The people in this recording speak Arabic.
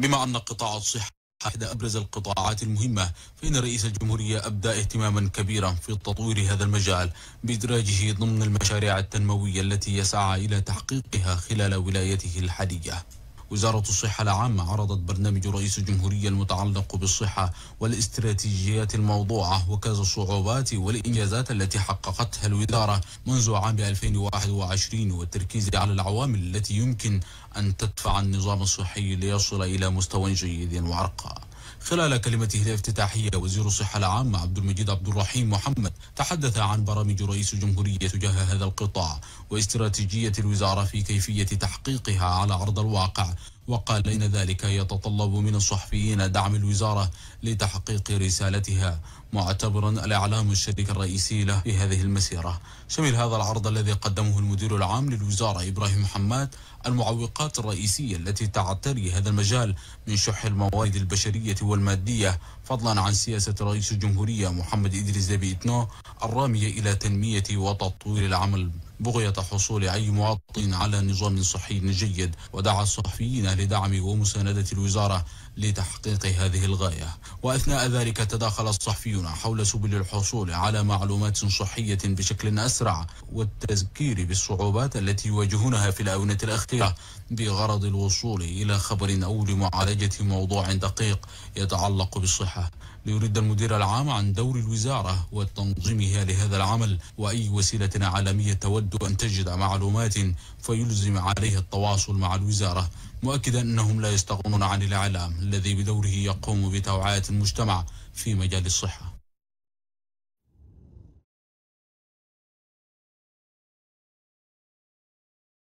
بما أن قطاع الصحة أحد أبرز القطاعات المهمة فإن رئيس الجمهورية أبدى اهتماما كبيرا في تطوير هذا المجال بإدراجه ضمن المشاريع التنموية التي يسعى إلى تحقيقها خلال ولايته الحالية وزارة الصحة العامة عرضت برنامج رئيس الجمهورية المتعلق بالصحة والاستراتيجيات الموضوعة وكذا الصعوبات والإنجازات التي حققتها الوزارة منذ عام 2021 والتركيز على العوامل التي يمكن أن تدفع النظام الصحي ليصل إلى مستوى جيد وأرقى خلال كلمته الافتتاحية وزير الصحة العامة عبد المجيد عبد الرحيم محمد تحدث عن برامج رئيس الجمهورية تجاه هذا القطاع واستراتيجية الوزارة في كيفية تحقيقها على أرض الواقع وقال إن ذلك يتطلب من الصحفيين دعم الوزارة لتحقيق رسالتها معتبرا الإعلام الشريك الرئيسي له في هذه المسيرة شمل هذا العرض الذي قدمه المدير العام للوزارة إبراهيم حماد المعوقات الرئيسية التي تعتري هذا المجال من شح الموارد البشرية والمادية فضلا عن سياسة رئيس الجمهورية محمد إدريس دبي إتنو الرامية إلى تنمية وتطوير العمل بغية حصول أي مواطن على نظام صحي جيد ودعا الصحفيين لدعم ومساندة الوزارة لتحقيق هذه الغاية وأثناء ذلك تداخل الصحفيون حول سبل الحصول على معلومات صحية بشكل أسرع والتذكير بالصعوبات التي يواجهونها في الآونة الأخيرة بغرض الوصول إلى خبر أو لمعالجة موضوع دقيق يتعلق بالصحة ليرد المدير العام عن دور الوزارة وتنظيمها لهذا العمل وأي وسيلة عالمية تود لابد أن تجد معلومات فيلزم عليه التواصل مع الوزارة مؤكدا أنهم لا يستغنون عن الإعلام الذي بدوره يقوم بتوعية المجتمع في مجال الصحة